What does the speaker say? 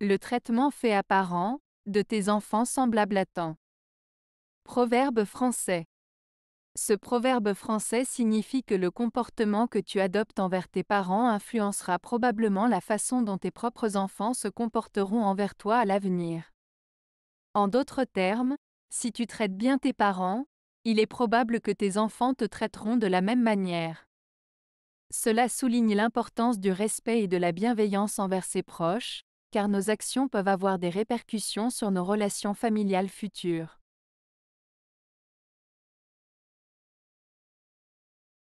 le traitement fait apparent de tes enfants semblables à temps. Proverbe français. Ce proverbe français signifie que le comportement que tu adoptes envers tes parents influencera probablement la façon dont tes propres enfants se comporteront envers toi à l'avenir. En d'autres termes, si tu traites bien tes parents, il est probable que tes enfants te traiteront de la même manière. Cela souligne l'importance du respect et de la bienveillance envers ses proches, car nos actions peuvent avoir des répercussions sur nos relations familiales futures.